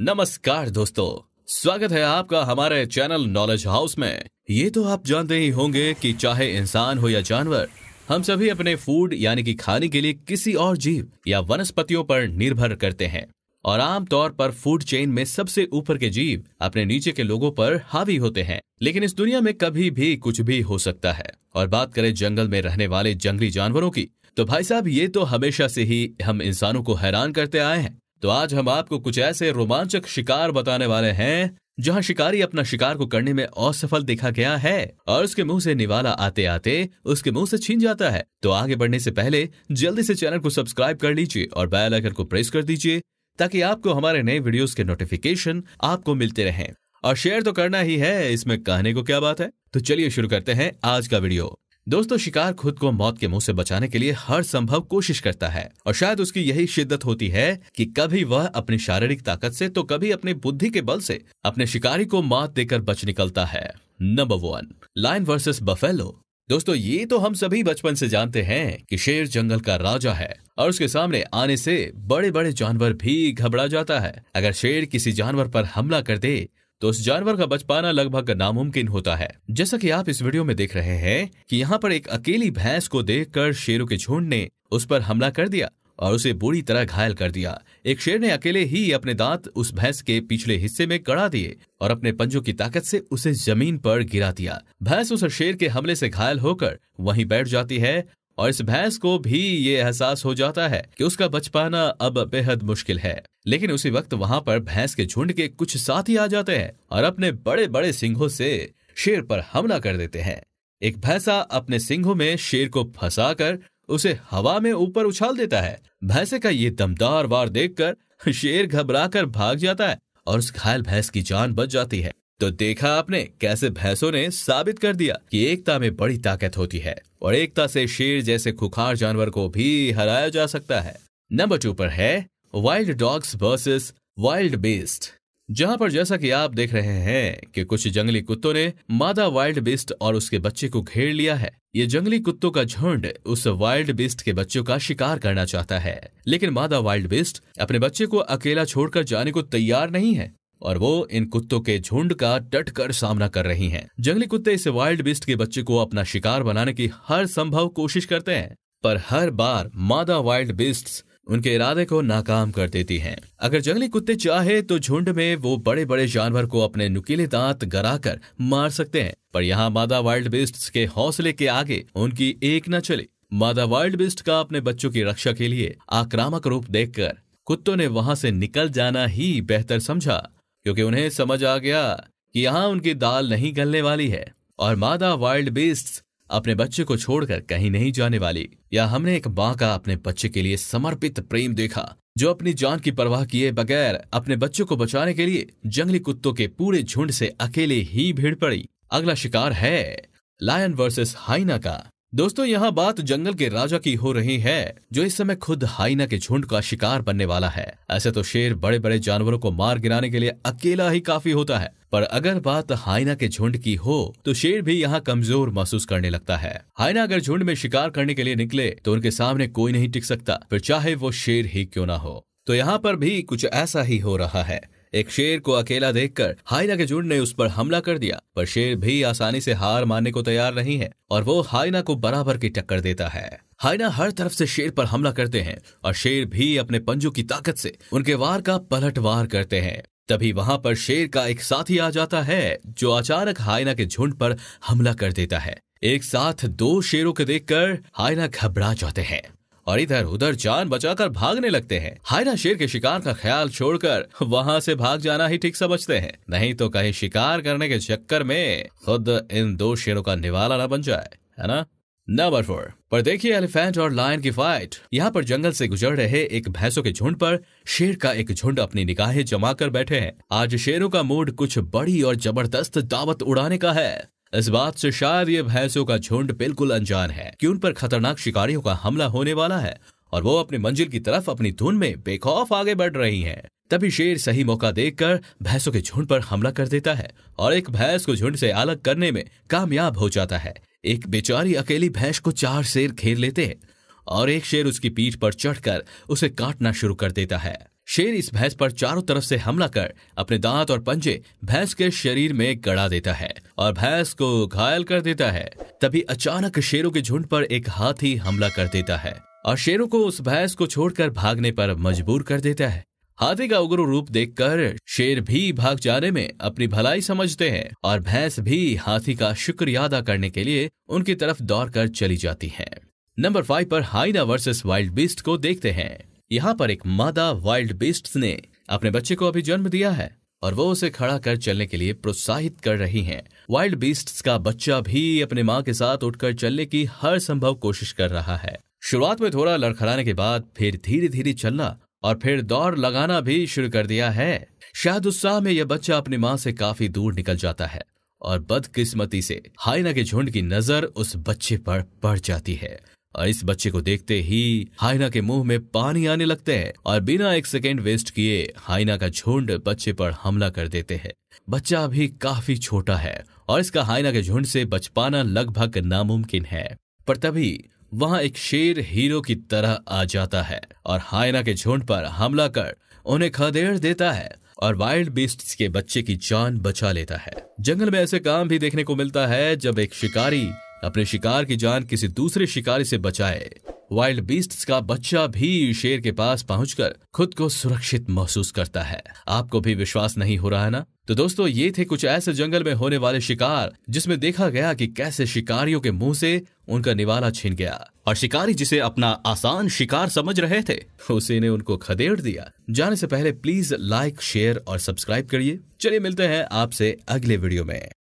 नमस्कार दोस्तों स्वागत है आपका हमारे चैनल नॉलेज हाउस में ये तो आप जानते ही होंगे कि चाहे इंसान हो या जानवर हम सभी अपने फूड यानी कि खाने के लिए किसी और जीव या वनस्पतियों पर निर्भर करते हैं और आमतौर पर फूड चेन में सबसे ऊपर के जीव अपने नीचे के लोगों पर हावी होते हैं लेकिन इस दुनिया में कभी भी कुछ भी हो सकता है और बात करें जंगल में रहने वाले जंगली जानवरों की तो भाई साहब ये तो हमेशा से ही हम इंसानों को हैरान करते आए हैं तो आज हम आपको कुछ ऐसे रोमांचक शिकार बताने वाले हैं जहां शिकारी अपना शिकार को करने में असफल देखा गया है और उसके मुंह से निवाला आते आते उसके मुंह से छीन जाता है तो आगे बढ़ने से पहले जल्दी से चैनल को सब्सक्राइब कर लीजिए और बेल आइकन को प्रेस कर दीजिए ताकि आपको हमारे नए वीडियोस के नोटिफिकेशन आपको मिलते रहें और शेयर तो करना ही है इसमें कहने को क्या बात है तो चलिए शुरू करते हैं आज का वीडियो दोस्तों शिकार खुद को मौत के मुंह से बचाने के लिए हर संभव कोशिश करता है और शायद उसकी यही शिद्दत होती है कि कभी वह अपनी शारीरिक ताकत से तो कभी अपनी बुद्धि के बल से अपने शिकारी को मात देकर बच निकलता है number one lion versus buffalo दोस्तों ये तो हम सभी बचपन से जानते हैं कि शेर जंगल का राजा है और उसके सामने आने से बड़े बड़े जानवर भी घबरा जाता है अगर शेर किसी जानवर पर हमला कर दे तो उस जानवर का बच पाना लगभग नामुमकिन होता है जैसा कि आप इस वीडियो में देख रहे हैं कि यहाँ पर एक अकेली भैंस को देखकर शेरों के झुंड ने उस पर हमला कर दिया और उसे बुरी तरह घायल कर दिया एक शेर ने अकेले ही अपने दांत उस भैंस के पिछले हिस्से में कड़ा दिए और अपने पंजों की ताकत से उसे जमीन पर गिरा दिया भैंस उस शेर के हमले से घायल होकर वहीं बैठ जाती है और इस भैंस को भी ये एहसास हो जाता है कि उसका बच पाना अब बेहद मुश्किल है लेकिन उसी वक्त वहां पर भैंस के झुंड के कुछ साथी आ जाते हैं और अपने बड़े बड़े सिंघों से शेर पर हमला कर देते हैं एक भैंसा अपने सिंघों में शेर को कर उसे हवा में ऊपर उछाल देता है भैंसे का ये दमदार वार देखकर शेर घबराकर भाग जाता है और उस घायल भैंस की जान बच जाती है तो देखा आपने कैसे भैंसों ने साबित कर दिया कि एकता में बड़ी ताकत होती है और एकता से शेर जैसे खुखार जानवर को भी हराया जा सकता है नंबर टू पर है wild dogs versus wildebeest जहां पर जैसा कि आप देख रहे हैं कि कुछ जंगली कुत्तों ने मादा वाइल्ड बिस्ट और उसके बच्चे को घेर लिया है ये जंगली कुत्तों का झुंड उस वाइल्ड बिस्ट के बच्चों का शिकार करना चाहता है लेकिन मादा वाइल्ड बिस्ट अपने बच्चे को अकेला छोड़कर जाने को तैयार नहीं है और वो इन कुत्तों के झुंड का डट कर सामना कर रही हैं। जंगली कुत्ते इस वाइल्ड बिस्ट के बच्चे को अपना शिकार बनाने की हर संभव कोशिश करते हैं पर हर बार मादा वाइल्ड बीस्ट उनके इरादे को नाकाम कर देती हैं। अगर जंगली कुत्ते चाहे तो झुंड में वो बड़े बड़े जानवर को अपने नुकीले दांत गराकर मार सकते हैं पर यहाँ मादा वाइल्ड बीस्ट के हौसले के आगे उनकी एक न चले मादा वाइल्ड बिस्ट का अपने बच्चों की रक्षा के लिए आक्रामक रूप देखकर कुत्तों ने वहां से निकल जाना ही बेहतर समझा क्योंकि उन्हें समझ आ गया कि यहां उनकी दाल नहीं गलने वाली है और मादा वाइल्ड बीस्ट अपने बच्चे को छोड़कर कहीं नहीं जाने वाली या हमने एक माँ का अपने बच्चे के लिए समर्पित प्रेम देखा जो अपनी जान की परवाह किए बगैर अपने बच्चों को बचाने के लिए जंगली कुत्तों के पूरे झुंड से अकेले ही भीड़ पड़ी अगला शिकार है लायन वर्सेस हाइना का दोस्तों यहाँ बात जंगल के राजा की हो रही है जो इस समय खुद हाइना के झुंड का शिकार बनने वाला है ऐसे तो शेर बड़े बड़े जानवरों को मार गिराने के लिए अकेला ही काफी होता है पर अगर बात हाइना के झुंड की हो तो शेर भी यहाँ कमजोर महसूस करने लगता है हाइना अगर झुंड में शिकार करने के लिए निकले तो उनके सामने कोई नहीं टिक सकता फिर चाहे वो शेर ही क्यों ना हो तो यहाँ पर भी कुछ ऐसा ही हो रहा है एक शेर को अकेला देखकर हाइना के झुंड ने उस पर हमला कर दिया पर शेर भी आसानी से हार मानने को तैयार नहीं है और वो हाइना को बराबर की टक्कर देता है हाइना हर तरफ से शेर पर हमला करते हैं और शेर भी अपने पंजों की ताकत से उनके वार का पलटवार करते हैं तभी वहां पर शेर का एक साथी आ जाता है जो अचानक हाइना के झुंड पर हमला कर देता है एक साथ दो शेरों को देखकर हाइना घबरा जाते हैं और इधर उधर जान बचाकर भागने लगते हैं हायरा शेर के शिकार का ख्याल छोड़कर वहाँ से भाग जाना ही ठीक समझते हैं नहीं तो कहीं शिकार करने के चक्कर में खुद इन दो शेरों का निवाला ना बन जाए है ना नंबर फोर पर देखिए एलिफेंट और लायन की फाइट यहाँ पर जंगल से गुजर रहे एक भैंसों के झुंड पर शेर का एक झुंड अपनी निगाहें जमा कर बैठे हैं आज शेरों का मूड कुछ बड़ी और जबरदस्त दावत उड़ाने का है इस बात से शायद ये भैंसों का झुंड बिल्कुल अनजान है कि उन पर खतरनाक शिकारियों का हमला होने वाला है और वो अपनी मंजिल की तरफ अपनी धुन में बेखौफ आगे बढ़ रही हैं। तभी शेर सही मौका देखकर भैंसों के झुंड पर हमला कर देता है और एक भैंस को झुंड से अलग करने में कामयाब हो जाता है एक बेचारी अकेली भैंस को चार शेर घेर लेते हैं और एक शेर उसकी पीठ पर चढ़कर उसे काटना शुरू कर देता है शेर इस भैंस पर चारों तरफ से हमला कर अपने दांत और पंजे भैंस के शरीर में गड़ा देता है और भैंस को घायल कर देता है तभी अचानक शेरों के झुंड पर एक हाथी हमला कर देता है और शेरों को उस भैंस को छोड़कर भागने पर मजबूर कर देता है हाथी का उग्र रूप देखकर शेर भी भाग जाने में अपनी भलाई समझते हैं और भैंस भी हाथी का शुक्रिया अदा करने के लिए उनकी तरफ दौड़कर चली जाती है नंबर फाइव पर हाइना वर्सेस वाइल्ड बीस्ट को देखते हैं यहाँ पर एक मादा वाइल्ड बीस्ट ने अपने बच्चे को अभी जन्म दिया है और वो उसे खड़ा कर चलने के लिए प्रोत्साहित कर रही हैं। वाइल्ड बीस्ट का बच्चा भी अपने माँ के साथ उठकर चलने की हर संभव कोशिश कर रहा है शुरुआत में थोड़ा लड़खड़ाने के बाद फिर धीरे धीरे चलना और फिर दौड़ लगाना भी शुरू कर दिया है शायद उत्साह में यह बच्चा अपनी माँ से काफी दूर निकल जाता है और बदकिस्मती से हाइना के झुंड की नजर उस बच्चे पर पड़ जाती है और इस बच्चे को देखते ही हाइना के मुंह में पानी आने लगते हैं और बिना एक सेकेंड वेस्ट किए हाइना का झुंड बच्चे पर हमला कर देते हैं बच्चा अभी काफी छोटा है और इसका हाइना के झुंड से बच पाना लगभग नामुमकिन है पर तभी वहां एक शेर हीरो की तरह आ जाता है और हाइना के झुंड पर हमला कर उन्हें खदेड़ देता है और वाइल्ड बीस्ट के बच्चे की जान बचा लेता है जंगल में ऐसे काम भी देखने को मिलता है जब एक शिकारी अपने शिकार की जान किसी दूसरे शिकारी से बचाए वाइल्ड बीस्ट का बच्चा भी शेर के पास पहुंचकर खुद को सुरक्षित महसूस करता है आपको भी विश्वास नहीं हो रहा है ना तो दोस्तों ये थे कुछ ऐसे जंगल में होने वाले शिकार जिसमें देखा गया कि कैसे शिकारियों के मुंह से उनका निवाला छीन गया और शिकारी जिसे अपना आसान शिकार समझ रहे थे उसी ने उनको खदेड़ दिया जाने से पहले प्लीज लाइक शेयर और सब्सक्राइब करिए चलिए मिलते हैं आपसे अगले वीडियो में